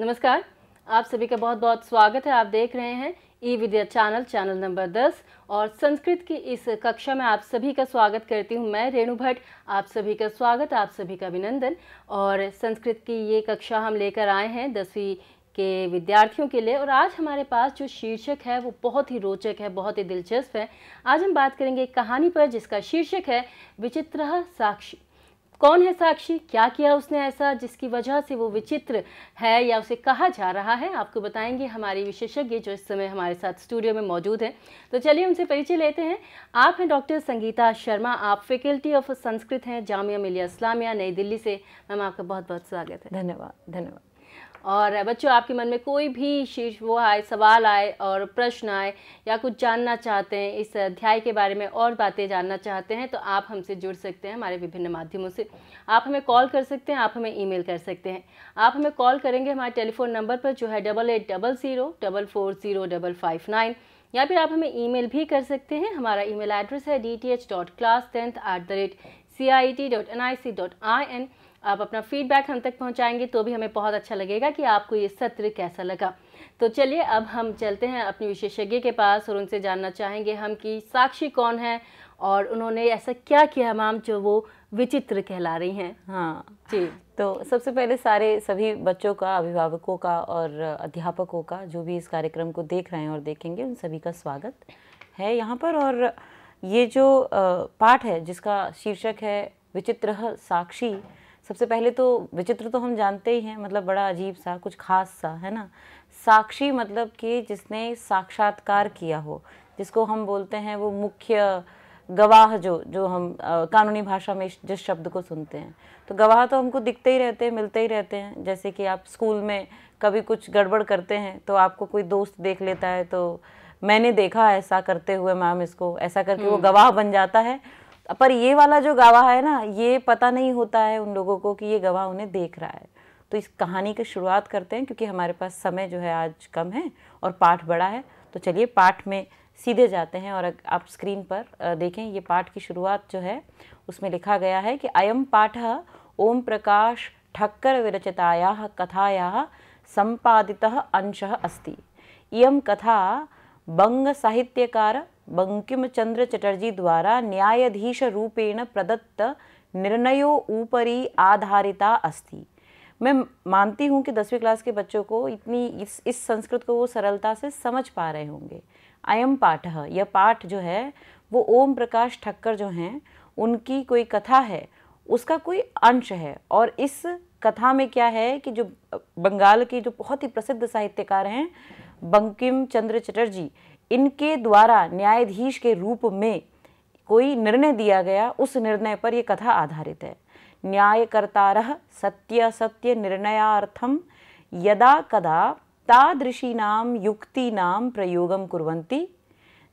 नमस्कार आप सभी का बहुत बहुत स्वागत है आप देख रहे हैं e Vidya channel channel number 10 और संस्कृत की इस कक्षा में आप सभी का स्वागत करती हूँ मैं रेणु भट्ट आप सभी का स्वागत आप सभी का अभिनंदन और संस्कृत की ये कक्षा हम लेकर आए हैं दसवीं के विद्यार्थियों के लिए और आज हमारे पास जो शीर्षक है वो बहुत ही रोचक है बहुत ही दिलचस्प है आज हम बात करेंगे एक कहानी पर जिसका शीर्षक है विचित्र साक्षी कौन है साक्षी क्या किया उसने ऐसा जिसकी वजह से वो विचित्र है या उसे कहा जा रहा है आपको बताएंगे हमारे विशेषज्ञ जो इस समय हमारे साथ स्टूडियो में मौजूद हैं तो चलिए उनसे परिचय लेते हैं आप हैं डॉक्टर संगीता शर्मा आप फैकल्टी ऑफ संस्कृत हैं जामिया मिलिया इस्लामिया नई दिल्ली से मैम आपका बहुत बहुत स्वागत है धन्यवाद धन्यवाद और बच्चों आपके मन में कोई भी शीर्ष वो आए सवाल आए और प्रश्न आए या कुछ जानना चाहते हैं इस अध्याय के बारे में और बातें जानना चाहते हैं तो आप हमसे जुड़ सकते हैं हमारे विभिन्न माध्यमों से आप हमें कॉल कर सकते हैं आप हमें ईमेल कर सकते हैं आप हमें कॉल करेंगे हमारे टेलीफोन नंबर पर जो है double eight double zero double four zero double five nine या फिर आप हमें ईमेल भी कर सकते हैं हमारा ईमेल एड्रेस है D T H dot class tenth at the rate C I T dot N I C dot I N आप अपना फीडबैक हम तक पहुंचाएंगे तो भी हमें बहुत अच्छा लगेगा कि आपको ये सत्र कैसा लगा तो चलिए अब हम चलते हैं अपने विशेषज्ञ के पास और उनसे जानना चाहेंगे हम कि साक्षी कौन है और उन्होंने ऐसा क्या किया मैम जो वो विचित्र कहला रही हैं हाँ जी तो सबसे पहले सारे सभी बच्चों का अभिभावकों का और अध्यापकों का जो भी इस कार्यक्रम को देख रहे हैं और देखेंगे उन सभी का स्वागत है यहाँ पर और ये जो पाठ है जिसका शीर्षक है विचित्र साक्षी सबसे पहले तो विचित्र तो हम जानते ही हैं मतलब बड़ा अजीब सा कुछ खास सा है ना साक्षी मतलब कि जिसने साक्षात्कार किया हो जिसको हम बोलते हैं वो मुख्य गवाह जो जो हम आ, कानूनी भाषा में जिस शब्द को सुनते हैं तो गवाह तो हमको दिखते ही रहते हैं मिलते ही रहते हैं जैसे कि आप स्कूल में कभी कुछ गड़बड़ करते हैं तो आपको कोई दोस्त देख लेता है तो मैंने देखा ऐसा करते हुए मैम इसको ऐसा करके वो हम्म। गवाह बन जाता है पर ये वाला जो गवाह है ना ये पता नहीं होता है उन लोगों को कि ये गवाह उन्हें देख रहा है तो इस कहानी की शुरुआत करते हैं क्योंकि हमारे पास समय जो है आज कम है और पाठ बड़ा है तो चलिए पाठ में सीधे जाते हैं और आप स्क्रीन पर देखें ये पाठ की शुरुआत जो है उसमें लिखा गया है कि अयम पाठ ओम प्रकाश ठक्कर विरचिताया कथाया संपादित अंश अस्ति इयम कथा बंग साहित्यकार बंकिमचंद्र चटर्जी द्वारा न्यायाधीश रूपेण प्रदत्त निर्णयों ऊपरी आधारिता अस्ति मैं मानती हूँ कि दसवीं क्लास के बच्चों को इतनी इस इस संस्कृत को वो सरलता से समझ पा रहे होंगे अयम पाठ यह पाठ जो है वो ओम प्रकाश ठक्कर जो हैं उनकी कोई कथा है उसका कोई अंश है और इस कथा में क्या है कि जो बंगाल के जो बहुत ही प्रसिद्ध साहित्यकार हैं बंकिम चंद्र चटर्जी इनके द्वारा न्यायाधीश के रूप में कोई निर्णय दिया गया उस निर्णय पर ये कथा आधारित है न्यायकर्तार सत्य सत्य निर्णयार्थम यदा कदा तादृशीनाम युक्तिनाम प्रयोगम कुरंती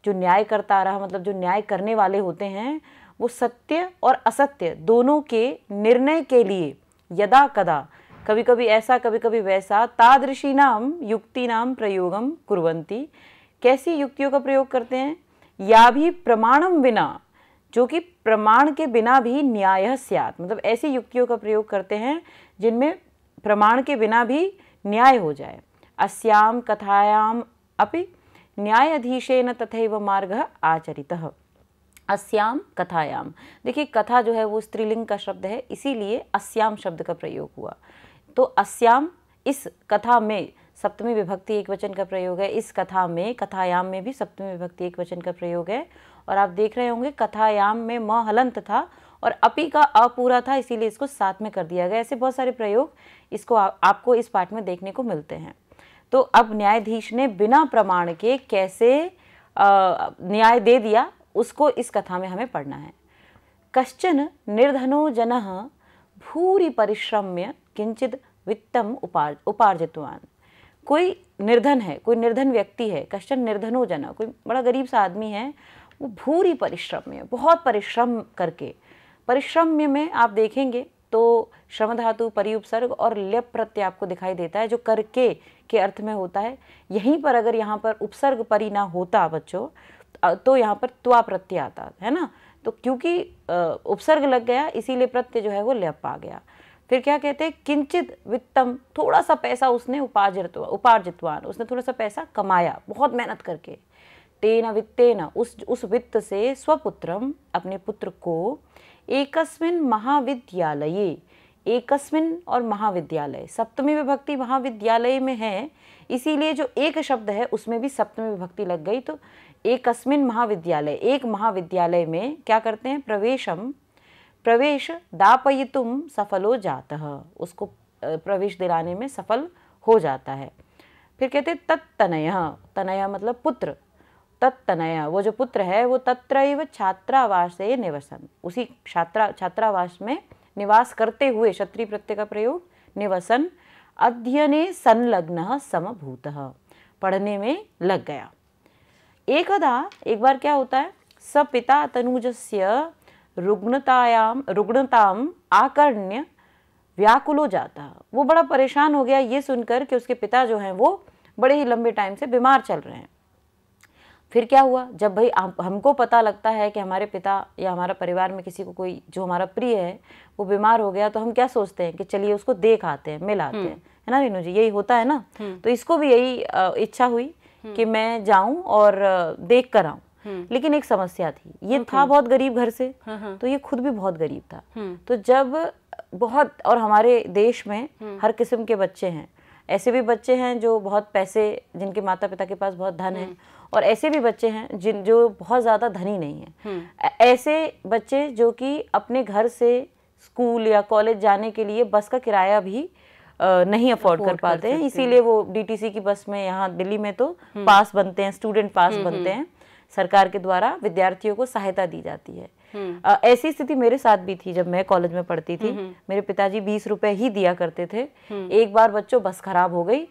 जो न्यायकर्ता रहा मतलब जो न्याय करने वाले होते हैं वो सत्य और असत्य दोनों के निर्णय के लिए यदा कदा कभी कभी ऐसा कभी कभी वैसा तादृशी नाम युक्ति नाम प्रयोगम कुरंती कैसी युक्तियों का प्रयोग करते हैं या भी प्रमाणम बिना जो कि प्रमाण के बिना भी न्याय स्यात मतलब ऐसी युक्तियों का प्रयोग करते हैं जिनमें प्रमाण के बिना भी न्याय हो जाए अस्याम कथायाम अपि न्यायाधीशेन तथैव मार्ग आचरित अस्याम कथायाम देखिए कथा जो है वो स्त्रीलिंग का शब्द है इसीलिए अस्याम शब्द का प्रयोग हुआ तो अस्याम इस कथा में सप्तमी विभक्ति एक वचन का प्रयोग है इस कथा में कथायाम में भी सप्तमी विभक्ति एक वचन का प्रयोग है और आप देख रहे होंगे कथायाम में म हलंत था और अपी का अपूरा था इसीलिए इसको साथ में कर दिया गया ऐसे बहुत सारे प्रयोग इसको आ, आपको इस पाठ में देखने को मिलते हैं तो अब न्यायाधीश ने बिना प्रमाण के कैसे न्याय दे दिया उसको इस कथा में हमें पढ़ना है कश्चन निर्धनो जन भूरी परिश्रम्य किंचित वित्तम उपार्ज उपार्जितवान कोई निर्धन है कोई निर्धन व्यक्ति है कश्चन निर्धनो जना कोई बड़ा गरीब सा आदमी है वो भूरी परिश्रम में बहुत परिश्रम करके परिश्रम में, में आप देखेंगे तो श्रम धातु परिउपसर्ग और लेप प्रत्यय आपको दिखाई देता है जो करके के अर्थ में होता है यहीं पर अगर यहाँ पर उपसर्ग परि ना होता बच्चों तो यहाँ पर त्वा प्रत्यय आता है ना तो क्योंकि उपसर्ग लग गया इसीलिए प्रत्यय जो है वो लेप आ गया फिर क्या कहते हैं किंचित वित्तम थोड़ा सा पैसा उसने उपार्जित उपार्जितवान उसने थोड़ा सा पैसा कमाया बहुत मेहनत करके तेना न उस उस वित्त से स्वपुत्रम अपने पुत्र को एकस्मिन महाविद्यालय एकस्मिन और महाविद्यालय सप्तमी विभक्ति महाविद्यालय में है इसीलिए जो एक शब्द है उसमें भी सप्तमी विभक्ति लग गई तो एकस्मिन महाविद्यालय एक महाविद्यालय में क्या करते हैं प्रवेशम प्रवेश दापयितुम सफलो जाता है उसको प्रवेश दिलाने में सफल हो जाता है फिर कहते हैं तत्तनय तनय मतलब पुत्र तत्तनय वो जो पुत्र है वो तत्रैव छात्रावास निवसन उसी छात्रा छात्रावास में निवास करते हुए क्षत्रि प्रत्यय का प्रयोग निवसन अध्ययने संलग्न समभूत पढ़ने में लग गया एकदा एक बार क्या होता है स पिता तनुजस्य रुग्णतायाम रुग्णताम आकर्ण्य व्याकुल जाता वो बड़ा परेशान हो गया ये सुनकर कि उसके पिता जो हैं वो बड़े ही लंबे टाइम से बीमार चल रहे हैं फिर क्या हुआ जब भाई हमको पता लगता है कि हमारे पिता या हमारा परिवार में किसी को कोई जो हमारा प्रिय है वो बीमार हो गया तो हम क्या सोचते हैं कि चलिए उसको देख आते हैं मिल आते हम्म। हैं है ना रीनू जी यही होता है ना हम्म। तो इसको भी यही इच्छा हुई हम्म। कि मैं जाऊं और देख कर आऊं हम्म। लेकिन एक समस्या थी ये था बहुत गरीब घर से हाँ, हाँ। तो ये खुद भी बहुत गरीब था हम्म। तो जब बहुत और हमारे देश में हम्म। हर किस्म के बच्चे हैं ऐसे भी बच्चे हैं जो बहुत पैसे जिनके माता पिता के पास बहुत धन है और ऐसे भी बच्चे हैं जिन जो बहुत ज़्यादा धनी नहीं है ऐसे बच्चे जो कि अपने घर से स्कूल या कॉलेज जाने के लिए बस का किराया भी नहीं अफोर्ड कर पाते हैं इसीलिए वो डीटीसी की बस में यहाँ दिल्ली में तो पास बनते हैं स्टूडेंट पास बनते हैं सरकार के द्वारा विद्यार्थियों को सहायता दी जाती है आ, हम्म। ऐसी स्थिति मेरे साथ भी थी जब मैं कॉलेज में पढ़ती थी हम्म, हम्म। मेरे पिताजी बीस रुपए ही दिया करते थे एक बार बच्चों बस खराब हो गई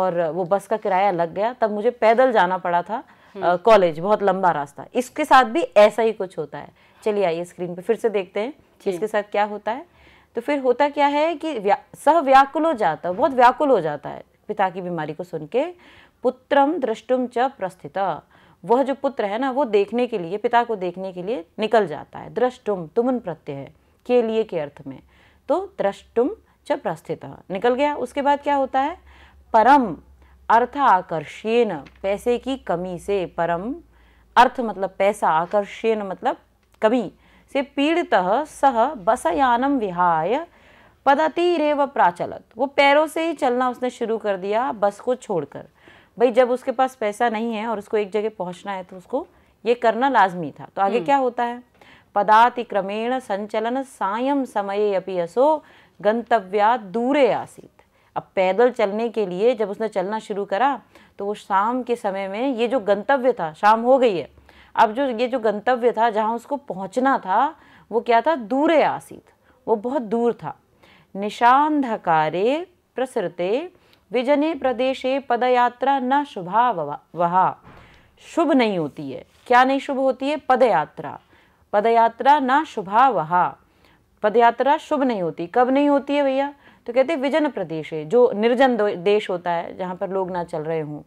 और वो बस का किराया लग गया तब मुझे पैदल जाना पड़ा था कॉलेज बहुत लंबा रास्ता इसके साथ भी ऐसा ही कुछ होता है चलिए आइए स्क्रीन पे फिर से देखते हैं इसके साथ क्या होता है तो फिर होता क्या है कि सह व्याकुल हो जाता बहुत व्याकुल हो जाता है पिता की बीमारी को सुन के पुत्रम दृष्टुम च प्रस्थिता वह जो पुत्र है ना वो देखने के लिए पिता को देखने के लिए निकल जाता है दृष्टुम तुमन प्रत्यय के लिए के अर्थ में तो दृष्टुम च प्रस्थित निकल गया उसके बाद क्या होता है परम अर्थ आकर्षेन पैसे की कमी से परम अर्थ मतलब पैसा आकर्षेन मतलब कमी से पीड़ित सह बसयानम विहाय पदतीरेव प्राचलत वो पैरों से ही चलना उसने शुरू कर दिया बस को छोड़कर भाई जब उसके पास पैसा नहीं है और उसको एक जगह पहुंचना है तो उसको ये करना लाजमी था तो आगे हम्म। क्या होता है पदातिक्रमेण संचलन सायम समय अपी असो गंतव्या दूरे आसीत अब पैदल चलने के लिए जब उसने चलना शुरू करा तो वो शाम के समय में ये जो गंतव्य था शाम हो गई है अब जो ये जो गंतव्य था जहाँ उसको पहुँचना था वो क्या था दूरे आसीत वो बहुत दूर था निशांधकारे प्रसरते विजने प्रदेश पदयात्रा न शुभा वहा शुभ नहीं होती है क्या नहीं शुभ होती है पदयात्रा पदयात्रा न शुभा वहा पदयात्रा शुभ नहीं होती कब नहीं होती है भैया तो कहते हैं विजन प्रदेश है जो निर्जन देश होता है जहाँ पर लोग ना चल रहे हों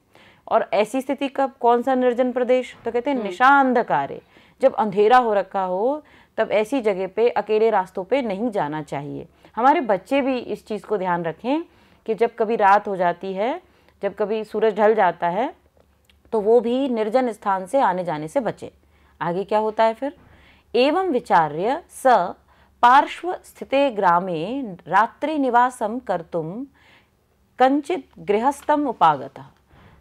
और ऐसी स्थिति कब कौन सा निर्जन प्रदेश तो कहते हैं हम्म। निशा है जब अंधेरा हो रखा हो तब ऐसी जगह पे अकेले रास्तों पे नहीं जाना चाहिए हमारे बच्चे भी इस चीज़ को ध्यान रखें कि जब कभी रात हो जाती है जब कभी सूरज ढल जाता है तो वो भी निर्जन स्थान से आने जाने से बचे आगे क्या होता है फिर एवं विचार्य स पार्श्व स्थिते ग्रामे रात्रि निवासम तुम कंचित गृहस्थम उपागत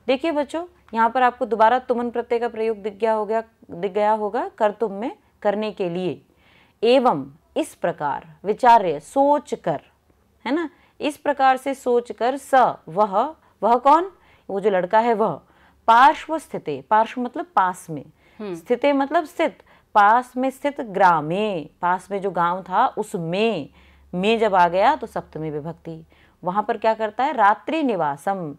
देखिए बच्चों यहाँ पर आपको दोबारा तुमन प्रत्यय का प्रयोग दिख गया हो गया दिख गया होगा कर तुम में करने के लिए एवं इस प्रकार विचार्य सोच कर है ना इस प्रकार से सोचकर स वह वह कौन वो जो लड़का है वह पार्श्व स्थिते पार्श्व मतलब पास में हम्म। स्थिति मतलब स्थित पास में स्थित ग्रामे पास में जो गांव था उसमें में जब आ गया तो सप्तमी विभक्ति वहां पर क्या करता है रात्रि निवासम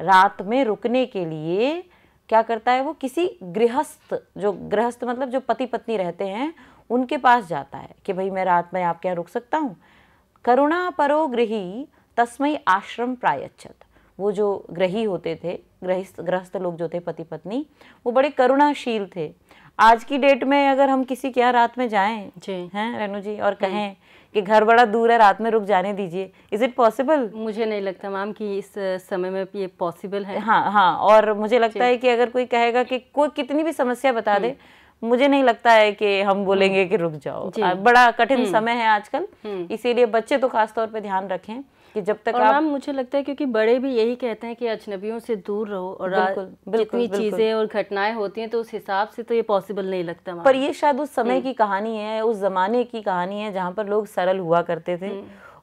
रात में रुकने के लिए क्या करता है वो किसी गृहस्थ जो गृहस्थ मतलब जो पति पत्नी रहते हैं उनके पास जाता है कि भाई मैं रात में आपके यहाँ रुक सकता हूँ करुणा परो गृही तस्मय आश्रम प्रायच्छत वो जो ग्रही होते थे ग्रहिस्थ गृहस्थ लोग जो थे पति पत्नी वो बड़े करुणाशील थे आज की डेट में अगर हम किसी के यहाँ रात में जाएं जी हैं रेणु जी और हम्म। कहें कि घर बड़ा दूर है रात में रुक जाने दीजिए इज़ इट पॉसिबल मुझे नहीं लगता मैम कि इस समय में ये पॉसिबल है हाँ हाँ और मुझे लगता है कि अगर कोई कहेगा कि कोई कितनी भी समस्या बता हम्म। दे मुझे नहीं लगता है कि हम हम्म। बोलेंगे कि रुक जाओ बड़ा कठिन हम्म। समय है आजकल हम्म। इसीलिए बच्चे तो खासतौर पर ध्यान रखें कि जब तक आप मुझे लगता है क्योंकि बड़े भी यही कहते हैं कि अजनबियों से दूर रहो और बिल्कुल, बिल्कुल, जितनी चीजें और घटनाएं होती हैं तो उस हिसाब से तो ये पॉसिबल नहीं लगता पर ये शायद उस समय की कहानी है उस जमाने की कहानी है जहाँ पर लोग सरल हुआ करते थे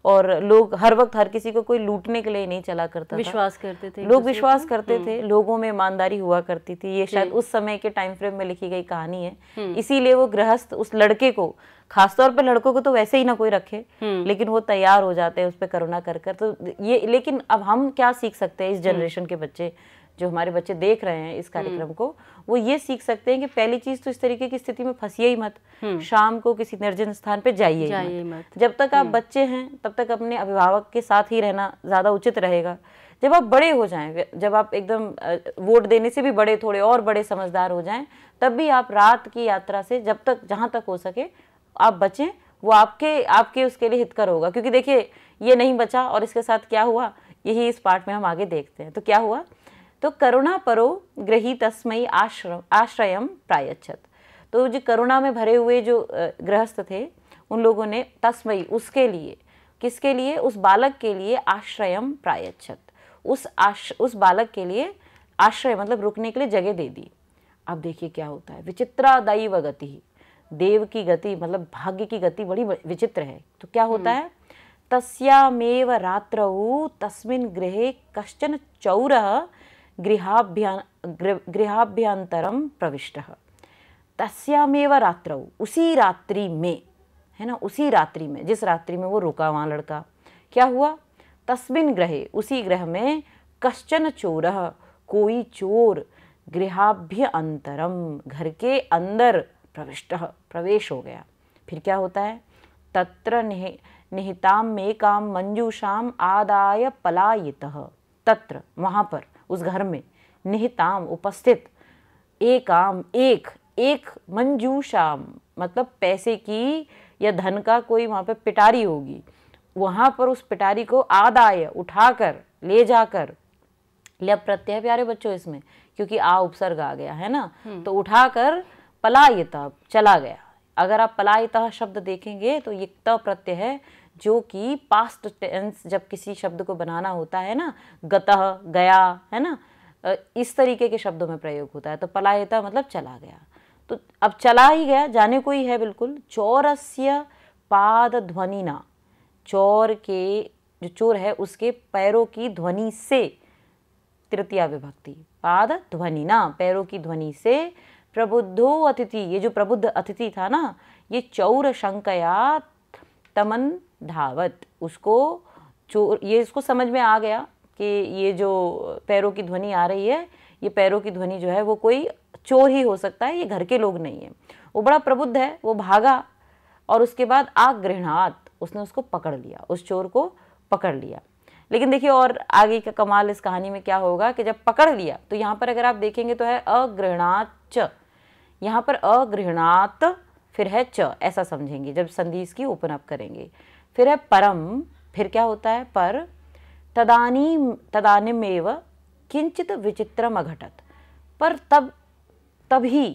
और लोग हर वक्त हर किसी को कोई लूटने के लिए नहीं चला करता विश्वास करते थे लोग विश्वास करते थे हम्म। लोगों में ईमानदारी हुआ करती थी ये शायद उस समय के टाइम फ्रेम में लिखी गई कहानी है हम्म। इसीलिए वो गृहस्थ उस लड़के को खासतौर पर लड़कों को तो वैसे ही ना कोई रखे हम्म। लेकिन वो तैयार हो जाते हैं उस पर करुणा कर कर तो ये लेकिन अब हम क्या सीख सकते हैं इस जनरेशन के बच्चे जो हमारे बच्चे देख रहे हैं इस कार्यक्रम हम्म। को वो ये सीख सकते हैं कि पहली चीज तो इस तरीके की स्थिति में फंसिए ही मत हम्म। शाम को किसी निर्जन स्थान पे जाइए ही मत जब तक आप हम्म। बच्चे हैं तब तक अपने अभिभावक के साथ ही रहना ज़्यादा उचित रहेगा जब आप बड़े हो जाएं जब आप एकदम वोट देने से भी बड़े थोड़े और बड़े समझदार हो जाएं तब भी आप रात की यात्रा से जब तक जहां तक हो सके आप बचें वो आपके आपके उसके लिए हितकर होगा क्योंकि देखिए ये नहीं बचा और इसके साथ क्या हुआ यही इस पार्ट में हम आगे देखते हैं तो क्या हुआ तो करुणा परो ग्रही तस्मयी आश्र आश्रय प्रायच्छत तो जो करुणा में भरे हुए जो गृहस्थ थे उन लोगों ने तस्मयी उसके लिए किसके लिए उस बालक के लिए आश्रय प्रायच्छत उस आश उस बालक के लिए आश्रय मतलब रुकने के लिए जगह दे दी अब देखिए क्या होता है विचित्रा दैव गति देव की गति मतलब भाग्य की गति बड़ी विचित्र है तो क्या होता हम्म। है तस्यामेव रात्रौ तस्मिन गृहे कश्चन चौर गृहाभ्या गृहाभ्यांतरम प्रविष्ट तस्यामेव रात्रौ उसी रात्रि में है ना उसी रात्रि में जिस रात्रि में वो रुका वहाँ लड़का क्या हुआ तस्मिन ग्रहे उसी ग्रह में कश्चन चोर कोई चोर गृहाभ्य अंतरम घर के अंदर प्रविष्ट प्रवेश हो गया फिर क्या होता है तत्र निहिताम मेकाम मंजूषाम आदाय पलायित तत्र वहाँ पर उस घर में निहिताम उपस्थित एक आम एक एक मंजूषाम मतलब पैसे की या धन का कोई वहाँ पे पिटारी होगी वहाँ पर उस पिटारी को आदाय उठाकर ले जाकर लप प्रत्यय प्यारे बच्चों इसमें क्योंकि आ उपसर्ग आ गया है ना हम्म। तो उठाकर पलायता चला गया अगर आप पलायता शब्द देखेंगे तो ये त प्रत्यय है जो कि पास्ट टेंस जब किसी शब्द को बनाना होता है ना गतः गया है ना इस तरीके के शब्दों में प्रयोग होता है तो पलायता मतलब चला गया तो अब चला ही गया जाने को ही है बिल्कुल चौरस्य पाद ध्वनिना चोर के जो चोर है उसके पैरों की ध्वनि से तृतीय विभक्ति पाद ध्वनिना पैरों की ध्वनि से प्रबुद्धो अतिथि ये जो प्रबुद्ध अतिथि था ना ये चौर शंकया तमन धावत उसको चोर ये इसको समझ में आ गया कि ये जो पैरों की ध्वनि आ रही है ये पैरों की ध्वनि जो है वो कोई चोर ही हो सकता है ये घर के लोग नहीं है वो बड़ा प्रबुद्ध है वो भागा और उसके बाद आग्रहणात उसने उसको पकड़ लिया उस चोर को पकड़ लिया लेकिन देखिए और आगे का कमाल इस कहानी में क्या होगा कि जब पकड़ लिया तो यहाँ पर अगर आप देखेंगे तो है च यहाँ पर अगृहणात फिर है च ऐसा समझेंगे जब संधि इसकी ओपन अप करेंगे फिर है परम फिर क्या होता है पर तदानी तदानिमेव किंचित विचित्रम अघटत पर तब तभी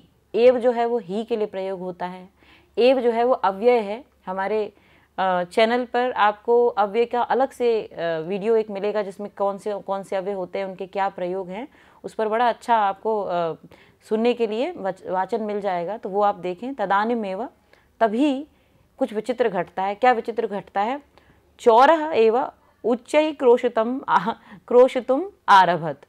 एव जो है वो ही के लिए प्रयोग होता है एव जो है वो अव्यय है हमारे चैनल पर आपको अव्यय का अलग से वीडियो एक मिलेगा जिसमें कौन से कौन से अव्यय होते हैं उनके क्या प्रयोग हैं उस पर बड़ा अच्छा आपको सुनने के लिए वाचन मिल जाएगा तो वो आप देखें तदानिमेव तभी कुछ विचित्र घटता है क्या विचित्र घटता है चौर एवं उच्च ही क्रोशतम क्रोशतुम आरभत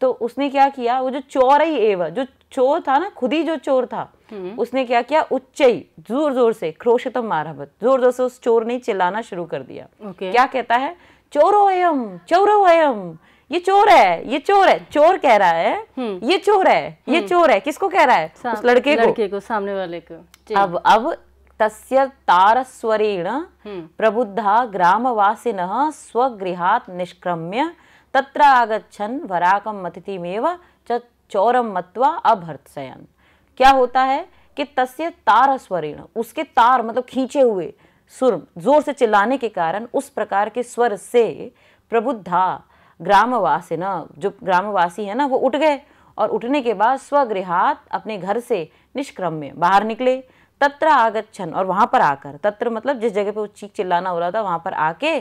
तो उसने क्या किया वो जो चोर ही एव जो चोर था ना खुद ही जो चोर था हम्म। उसने क्या किया उच्च ही जोर जोर से क्रोशतम आरभत जोर जोर से उस चोर ने चिल्लाना शुरू कर दिया okay. क्या कहता है चोरो एयम चोरो एयम ये चोर है ये चोर है चोर कह रहा है हम्म। ये चोर है ये हम्म। चोर है किसको कह रहा है उस लड़के को लड़के को सामने वाले को अब अब तारस्वरेण हम्म। प्रबुद्धा ग्रामवासीन स्वगृहा निष्क्रम्य त्र आगछन वराकम अतिथिमेव चौरम मत्वा अभर्त्सयन क्या होता है कि तस्य स्वरेण उसके तार मतलब खींचे हुए सुर जोर से चिल्लाने के कारण उस प्रकार के स्वर से प्रबुद्धा ग्रामवासी ना जो ग्रामवासी है ना वो उठ गए और उठने के बाद स्वगृहात अपने घर से निष्क्रम्य बाहर निकले तत्र आगच्छन और वहां पर आकर तत्र मतलब जिस जगह पे वो चीख चिल्लाना हो रहा था वहां पर आके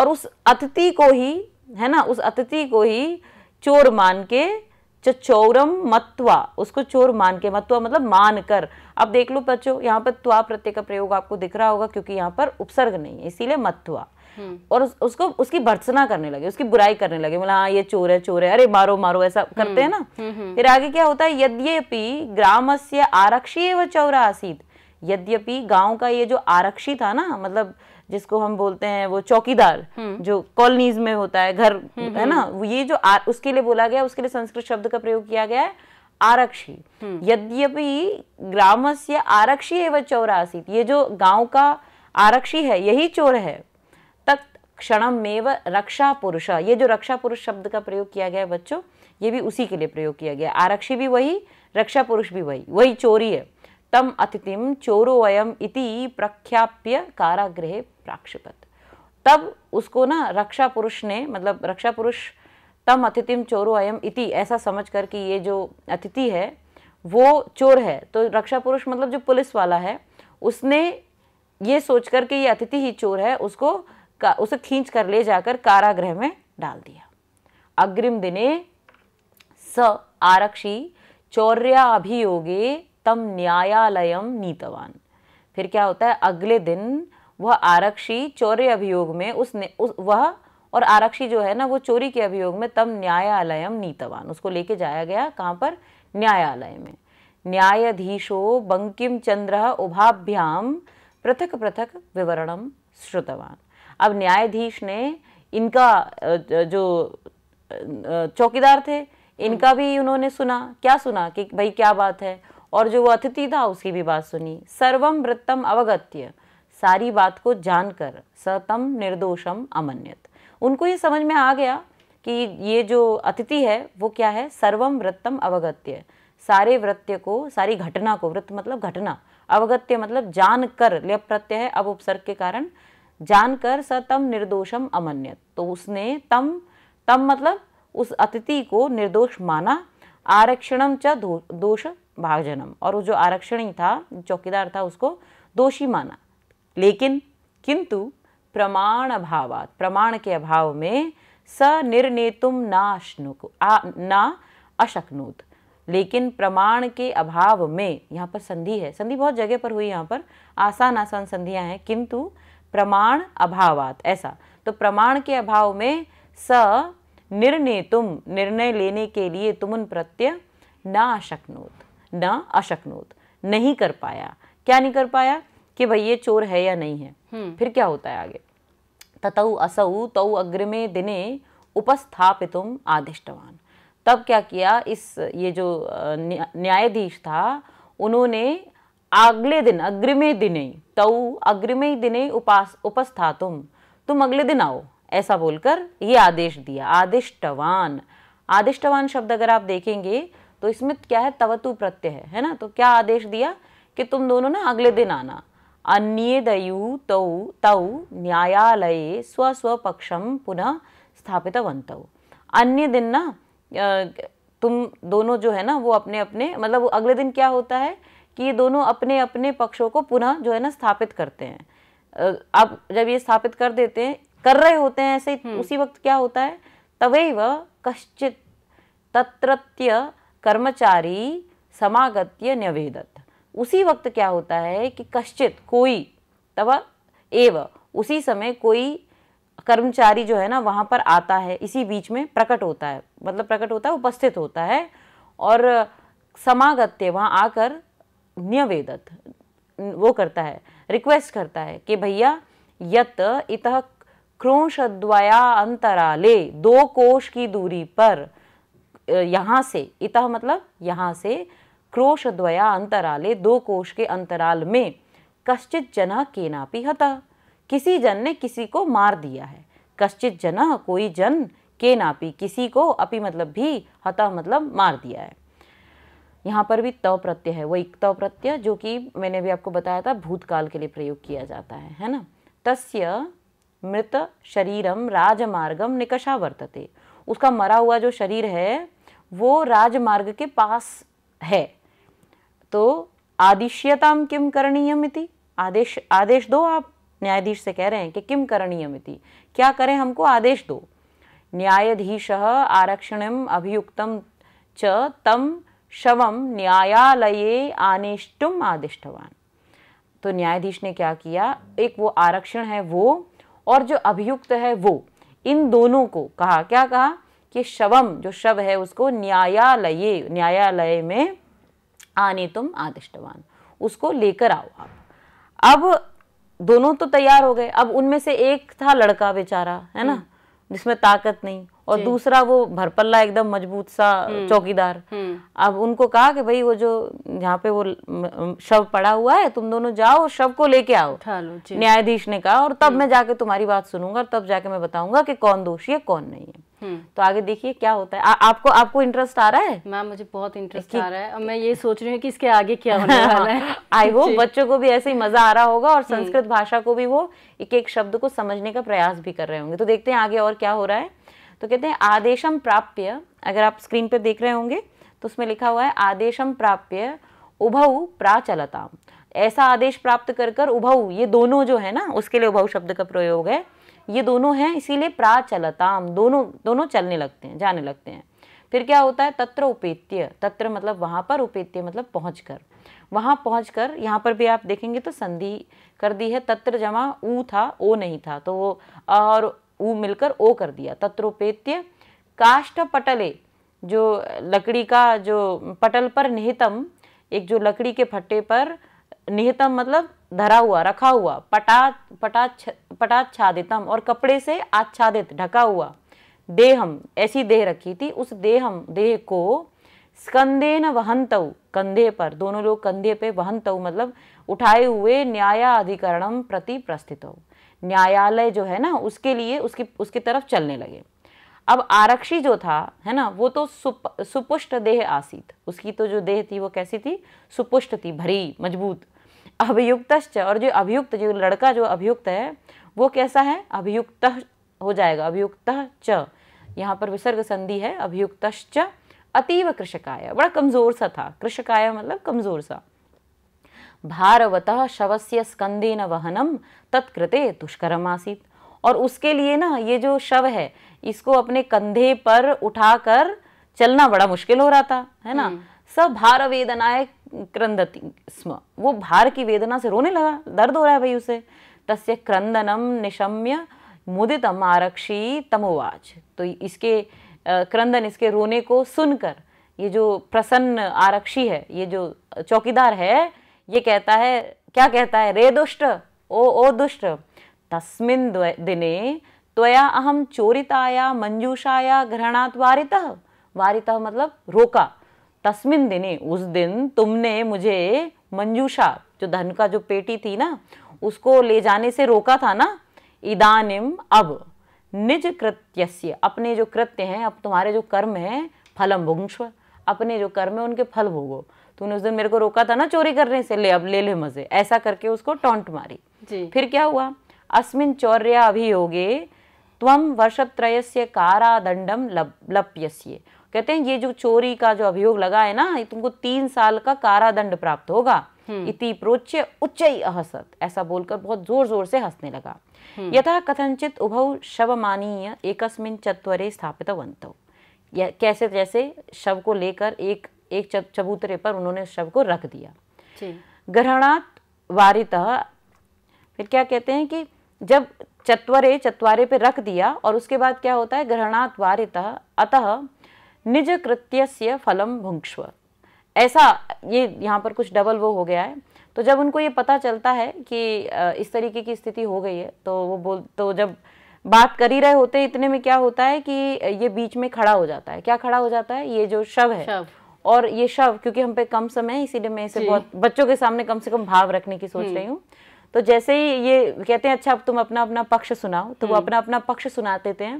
और उस अतिथि को ही है ना उस अतिथि को ही चोर मान के चौरम मत्वा उसको चोर मान के मत्वा मतलब मान कर अब देख लो बच्चों यहाँ पर त्वा प्रत्यय का प्रयोग आपको दिख रहा होगा क्योंकि यहाँ पर उपसर्ग नहीं है इसीलिए मत्वा हम्म। और उस, उसको उसकी भर्त्सना करने लगे उसकी बुराई करने लगे बोला हाँ ये चोर है चोर है अरे मारो मारो ऐसा करते हम्म, हैं ना हम्म, फिर आगे क्या होता है यद्यपि ग्राम से आरक्षी व चौरा आसीत यद्यपि गांव का ये जो आरक्षी था ना मतलब जिसको हम बोलते हैं वो चौकीदार हम्म। जो कॉलोनीज में होता है घर हम्म, है ना हम्म। ये जो आ, उसके लिए बोला गया उसके लिए संस्कृत शब्द का प्रयोग किया गया है आरक्षी यद्यपि ग्राम से आरक्षी एवं चौरासी ये जो गांव का आरक्षी है यही चोर है तक क्षणमेव रक्षा पुरुष ये जो रक्षा पुरुष शब्द का प्रयोग किया गया है बच्चों ये भी उसी के लिए प्रयोग किया गया आरक्षी भी वही रक्षा पुरुष भी वही वही चोरी है तम अतिथिम चोरोवयम इति प्रख्याप्य कारागृह प्राक्षिपत तब उसको ना रक्षा पुरुष ने मतलब रक्षा पुरुष तम अतिथिम अयम इति ऐसा समझ कर कि ये जो अतिथि है वो चोर है तो रक्षा पुरुष मतलब जो पुलिस वाला है उसने ये सोच कर कि ये अतिथि ही चोर है उसको उसे खींच कर ले जाकर कारागृह में डाल दिया अग्रिम दिने स आरक्षी चौर्याभियोगे तम न्यायालय नीतवान फिर क्या होता है अगले दिन वह आरक्षी चोरी अभियोग में उस, उस वह और आरक्षी जो है ना वो चोरी के अभियोग में तम न्यायालय नीतवान उसको लेके जाया गया कहाँ पर न्यायालय में न्यायाधीशो बंकिम चंद्र उभाभ्याम पृथक पृथक विवरणम श्रुतवान अब न्यायाधीश ने इनका जो चौकीदार थे इनका भी उन्होंने सुना क्या सुना कि भाई क्या बात है और जो वो अतिथि था उसकी भी बात सुनी सर्वम वृत्तम अवगत्य सारी बात को जानकर सतम निर्दोषम अमन्यत उनको ये समझ में आ गया कि ये जो अतिथि है वो क्या है सर्वम वृत्तम अवगत्य सारे वृत्य को सारी घटना को वृत्त मतलब घटना अवगत्य मतलब जान कर लेप प्रत्यय है अब उपसर्ग के कारण जानकर स तम निर्दोषम अमन्यत तो उसने तम तम मतलब उस अतिथि को निर्दोष माना आरक्षणम च दो, दोष भाग जन्म और वो जो आरक्षणी था चौकीदार था उसको दोषी माना लेकिन किंतु प्रमाण अभावात प्रमाण के अभाव में स निर्णेतुम ना आ, ना अशक्नुत लेकिन प्रमाण के अभाव में यहाँ पर संधि है संधि बहुत जगह पर हुई यहाँ पर आसान आसान संधियाँ हैं किंतु प्रमाण अभावात ऐसा तो प्रमाण के अभाव में स निर्णय तुम निर्णय लेने के लिए तुम प्रत्यय ना अशक्नोत ना अशक्नोत नहीं कर पाया क्या नहीं कर पाया कि भाई ये चोर है या नहीं है हम्म। फिर क्या होता है आगे ततऊ असऊ तऊ अग्रमे दिने उपस्थापितुम आदिष्टवान तब क्या किया इस ये जो न्यायाधीश था उन्होंने अगले दिन अग्रिमे दिने तऊ अग्रिमे दिने उपास उपस्था तुम तुम अगले दिन आओ ऐसा बोलकर ये आदेश दिया आदिष्टवान आदिष्टवान शब्द अगर आप देखेंगे तो इसमें क्या है तवतु प्रत्यय है है ना तो क्या आदेश दिया कि तुम दोनों ना अगले दिन आना अन्येदयु तौ तौ न्यायालय स्व स्व पक्षम पुनः स्थापितवंत अन्य दिन ना तुम दोनों जो है ना वो अपने अपने मतलब अगले दिन क्या होता है कि ये दोनों अपने अपने पक्षों को पुनः जो है ना स्थापित करते हैं अब जब ये स्थापित कर देते हैं कर रहे होते हैं ऐसे हम्म। उसी वक्त क्या होता है तवैव कश्चित तत्रत्य कर्मचारी समागत्य न्यवेदत उसी वक्त क्या होता है कि कश्चित कोई तब एव उसी समय कोई कर्मचारी जो है ना वहाँ पर आता है इसी बीच में प्रकट होता है मतलब प्रकट होता है उपस्थित होता है और समागत्य वहाँ आकर न्यवेदत वो करता है रिक्वेस्ट करता है कि भैया यत इत क्रोशद्वया अंतराले दो कोश की दूरी पर यहाँ से इतः मतलब यहाँ से क्रोश द्वया अंतराले दो कोश के अंतराल में कश्चित जन केनापि हता किसी जन ने किसी को मार दिया है कश्चित जन कोई जन के नापी किसी को अपी मतलब भी हता मतलब मार दिया है यहाँ पर भी तव प्रत्यय है वही तव प्रत्यय जो कि मैंने भी आपको बताया था भूतकाल के लिए प्रयोग किया जाता है है ना तस्य मृत शरीरम राजमार्गम निकषा वर्तते उसका मरा हुआ जो शरीर है वो राजमार्ग के पास है तो आदिश्यताम किम करणीयम इति आदेश आदेश दो आप न्यायाधीश से कह रहे हैं कि किम करणीयम इति क्या करें हमको आदेश दो न्यायाधीश आरक्षणम अभियुक्तम च तम शवम न्यायालय आनेष्टुम आदिष्टवान तो न्यायाधीश ने क्या किया एक वो आरक्षण है वो और जो अभियुक्त है वो इन दोनों को कहा क्या कहा कि शवम जो शव है उसको न्यायालय न्यायालय में आने तुम आदिष्टवान उसको लेकर आओ आप अब दोनों तो तैयार हो गए अब उनमें से एक था लड़का बेचारा है ना हम्म। जिसमें ताकत नहीं और दूसरा वो भरपल्ला एकदम मजबूत सा हम्म। चौकीदार हम्म। अब उनको कहा कि भाई वो जो यहाँ पे वो शव पड़ा हुआ है तुम दोनों जाओ और शव को लेके आओ न्यायाधीश ने कहा और तब मैं जाके तुम्हारी बात सुनूंगा और तब जाके मैं बताऊंगा कि कौन दोषी है कौन नहीं है हम्म। तो आगे देखिए क्या होता है आ, आपको आपको इंटरेस्ट आ रहा है मैम मुझे बहुत इंटरेस्ट आ रहा है और मैं ये सोच रही हूँ कि इसके आगे क्या होने वाला है आई होप बच्चों को भी ऐसे ही मजा आ रहा होगा और हम्म। संस्कृत भाषा को भी वो एक एक शब्द को समझने का प्रयास भी कर रहे होंगे तो देखते हैं आगे और क्या हो रहा है तो कहते हैं आदेशम प्राप्य अगर आप स्क्रीन पर देख रहे होंगे तो उसमें लिखा हुआ है आदेशम प्राप्य उभऊ प्राचलता ऐसा आदेश प्राप्त कर कर उभऊ ये दोनों जो है ना उसके लिए उभ शब्द का प्रयोग है ये दोनों हैं इसीलिए प्राचलताम दोनों दोनों चलने लगते हैं जाने लगते हैं फिर क्या होता है तत्र उपेत्य तत्र मतलब वहाँ पर उपेत्य मतलब पहुँच कर वहाँ पहुँच कर यहाँ पर भी आप देखेंगे तो संधि कर दी है तत्र जमा ऊ था ओ नहीं था तो वो और ऊ मिलकर ओ कर दिया तत्रोपेत्य काष्ठ पटले जो लकड़ी का जो पटल पर निहितम एक जो लकड़ी के फट्टे पर निहितम मतलब धरा हुआ रखा हुआ पटा पटा पटाच्छादितम और कपड़े से आच्छादित ढका हुआ देहम ऐसी देह रखी थी उस देहम देह को स्कंदे न वहंतऊ कंधे पर दोनों लोग कंधे पे वहंतऊ मतलब उठाए हुए न्यायाधिकरणम प्रति प्रस्थित हो न्यायालय जो है ना उसके लिए उसकी उसकी तरफ चलने लगे अब आरक्षी जो था है ना वो तो सुप सुपुष्ट देह आसीत उसकी तो जो देह थी वो कैसी थी सुपुष्ट थी भरी मजबूत अभियुक्त और जो अभियुक्त जो लड़का जो अभियुक्त है वो कैसा है अभियुक्त हो जाएगा अभियुक्त च यहाँ पर विसर्ग संधि है अभियुक्त अतीव कृषकाय बड़ा कमजोर सा था कृषकाय मतलब कमजोर सा भारवत शवस्य न वहनम तत्कृते दुष्कर्म आसित और उसके लिए ना ये जो शव है इसको अपने कंधे पर उठाकर चलना बड़ा मुश्किल हो रहा था है ना हम्म। स भार वेदनाए क्रंदती स्म वो भार की वेदना से रोने लगा दर्द हो रहा है भाई उसे तस्य क्रंदनम निशम्य मुदितम आरक्षी तमोवाच तो इसके क्रंदन इसके रोने को सुनकर ये जो प्रसन्न आरक्षी है ये जो चौकीदार है ये कहता है क्या कहता है रे दुष्ट ओ ओ दुष्ट तस्मिन दिने त्वया अहम चोरिताया मंजूषाया घृणात वारिता वारिता मतलब रोका तस्मिन दिने उस दिन तुमने मुझे मंजूषा जो धन का जो पेटी थी ना उसको ले जाने से रोका था ना इदानिम अब निज कृत्यस्य अपने जो कृत्य हैं अब तुम्हारे जो कर्म हैं फलम भुंक्ष्व अपने जो कर्म है उनके फल भोगो तूने उस दिन मेरे को रोका था ना चोरी करने से ले अब ले ले मजे ऐसा करके उसको टोंट मारी जी। फिर क्या हुआ अस्मिन चौर्या अभियोगे त्वम वर्षत्रयस्य कारादंडम लप, लप्यस्य कहते हैं ये जो चोरी का जो अभियोग लगा है ना तुमको तीन साल का कारादंड प्राप्त होगा हम्म। इति प्रोच्य उच्च अहसत ऐसा बोलकर बहुत जोर जोर से हंसने लगा हम्म। यथा कथनचित उभव शव मानीय एकस्मिन चतरे स्थापित वंतो कैसे जैसे शव को लेकर एक एक चबूतरे पर उन्होंने शव को रख दिया ग्रहणात वारित फिर क्या कहते हैं कि जब चतवरे चतवारे पे रख दिया और उसके बाद क्या होता है ग्रहणात वारित अतः निज कृत्य फलम भुंक्ष्व ऐसा ये यहाँ पर कुछ डबल वो हो गया है तो जब उनको ये पता चलता है कि इस तरीके की स्थिति हो गई है तो वो बोल तो जब बात कर ही रहे होते इतने में क्या होता है कि ये बीच में खड़ा हो जाता है क्या खड़ा हो जाता है ये जो शव है शव। और ये शव क्योंकि हम पे कम समय है इसीलिए मैं इसे बहुत बच्चों के सामने कम से कम भाव रखने की सोच रही हूँ तो जैसे ही ये कहते हैं अच्छा अब तुम अपना अपना पक्ष सुनाओ तो वो अपना अपना पक्ष सुनाते हैं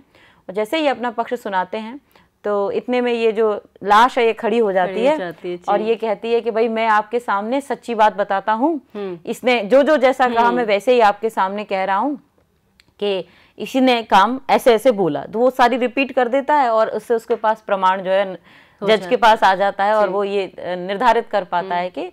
और जैसे ही अपना पक्ष सुनाते हैं तो इतने में ये जो लाश है ये खड़ी हो जाती है, है और ये कहती है कि भाई मैं आपके सामने सच्ची बात बताता हूँ हम्म। इसने जो जो जैसा कहा हम्म। मैं वैसे ही आपके सामने कह रहा हूँ कि इसी ने काम ऐसे ऐसे बोला तो वो सारी रिपीट कर देता है और उससे उसके पास प्रमाण जो है जज के पास आ जाता है और वो ये निर्धारित कर पाता हम्म। है कि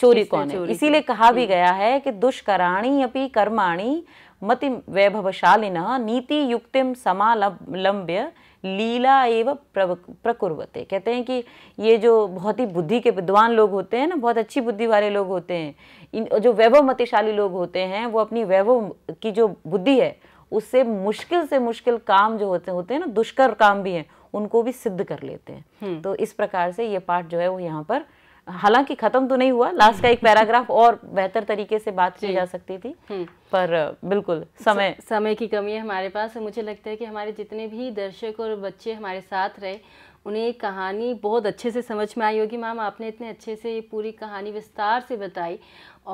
चोरी कौन है इसीलिए कहा भी गया है कि दुष्कराणी अपनी कर्माणी मति वैभवशालिना नीति युक्तिम समालंब्य लीला एव प्रकुर्वते कहते हैं कि ये जो बहुत ही बुद्धि के विद्वान लोग होते हैं ना बहुत अच्छी बुद्धि वाले लोग होते हैं इन जो वैभवमतिशाली लोग होते हैं वो अपनी वैभव की जो बुद्धि है उससे मुश्किल से मुश्किल काम जो होते होते हैं ना दुष्कर काम भी हैं उनको भी सिद्ध कर लेते हैं हम्म। तो इस प्रकार से ये पाठ जो है वो यहाँ पर हालांकि खत्म तो नहीं हुआ लास्ट का एक हम्म। पैराग्राफ और बेहतर तरीके से बात की जा सकती थी हम्म। पर बिल्कुल समय समय की कमी है हमारे पास मुझे लगता है कि हमारे जितने भी दर्शक और बच्चे हमारे साथ रहे उन्हें ये कहानी बहुत अच्छे से समझ में आई होगी मैम आपने इतने अच्छे से ये पूरी कहानी विस्तार से बताई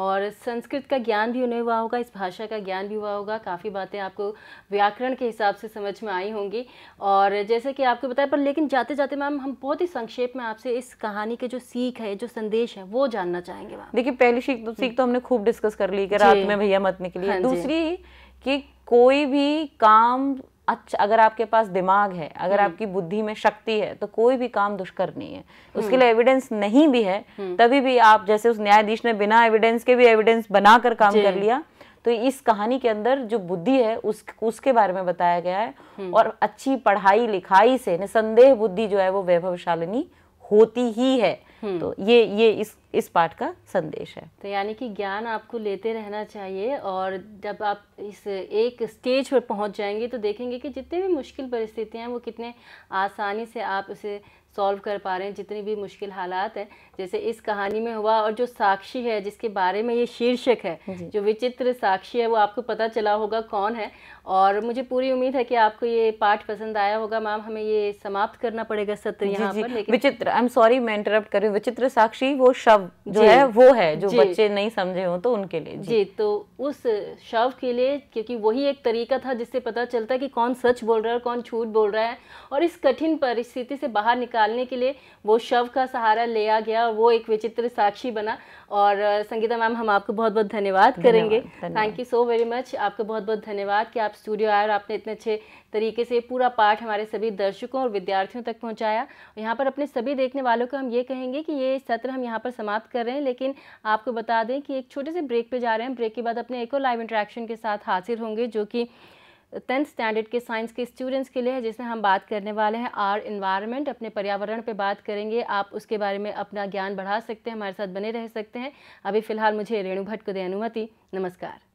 और संस्कृत का ज्ञान भी उन्हें हुआ होगा इस भाषा का ज्ञान भी हुआ होगा काफ़ी बातें आपको व्याकरण के हिसाब से समझ में आई होंगी और जैसे कि आपको बताया पर लेकिन जाते जाते मैम हम बहुत ही संक्षेप में आपसे इस कहानी के जो सीख है जो संदेश है वो जानना चाहेंगे मैम देखिए पहली सीख तो सीख तो हमने खूब डिस्कस कर ली कि रात में भैया मत निकली हाँ दूसरी कि कोई भी काम अच्छा अगर आपके पास दिमाग है अगर हम्म। आपकी बुद्धि में शक्ति है तो कोई भी काम दुष्कर नहीं है उसके हम्म। लिए एविडेंस नहीं भी है हम्म। तभी भी आप जैसे उस न्यायाधीश ने बिना एविडेंस के भी एविडेंस बनाकर काम कर लिया तो इस कहानी के अंदर जो बुद्धि है उस उसके बारे में बताया गया है और अच्छी पढ़ाई लिखाई से निसंदेह बुद्धि जो है वो वैभवशालिनी होती ही है हम्म। तो ये ये इस इस पाठ का संदेश है तो यानी कि ज्ञान आपको लेते रहना चाहिए और जब आप इस एक स्टेज पर पहुंच जाएंगे तो देखेंगे कि जितने भी मुश्किल परिस्थितियां हैं वो कितने आसानी से आप उसे सॉल्व कर पा रहे हैं जितनी भी मुश्किल हालात हैं जैसे इस कहानी में हुआ और जो साक्षी है जिसके बारे में ये शीर्षक है जो विचित्र साक्षी है वो आपको पता चला होगा कौन है और मुझे पूरी उम्मीद है कि आपको ये पाठ पसंद आया होगा मैम हमें ये समाप्त करना पड़ेगा सत्र यहाँ पर लेकिन विचित्र आई एम सॉरी मैं इंटरप्ट कर रही हूँ विचित्र साक्षी वो शव जो है वो है जो बच्चे नहीं समझे हो तो उनके लिए जी तो उस शव के लिए क्योंकि वही एक तरीका था जिससे पता चलता है कि कौन सच बोल रहा है और कौन झूठ बोल रहा है और इस कठिन परिस्थिति से बाहर निकालने के लिए वो शव का सहारा लिया गया वो एक विचित्र साक्षी बना और संगीता मैम हम आपको बहुत बहुत धन्यवाद करेंगे thank you so very much आपको बहुत बहुत धन्यवाद कि आप स्टूडियो आए और आपने इतने अच्छे तरीके से पूरा पाठ हमारे सभी दर्शकों और विद्यार्थियों तक पहुंचाया यहाँ पर अपने सभी देखने वालों को हम ये कहेंगे कि ये सत्र हम यहाँ पर समाप्त कर रहे हैं लेकिन आपको बता दें कि एक छोटे से ब्रेक पर जा रहे हैं ब्रेक के बाद अपने एक और लाइव इंट्रैक्शन के साथ हाजिर होंगे जो कि टेंथ स्टैंडर्ड के साइंस के स्टूडेंट्स के लिए है जिसमें हम बात करने वाले हैं आर इन्वायरमेंट अपने पर्यावरण पे बात करेंगे आप उसके बारे में अपना ज्ञान बढ़ा सकते हैं हमारे साथ बने रह सकते हैं अभी फ़िलहाल मुझे रेणु भट्ट को दे अनुमति नमस्कार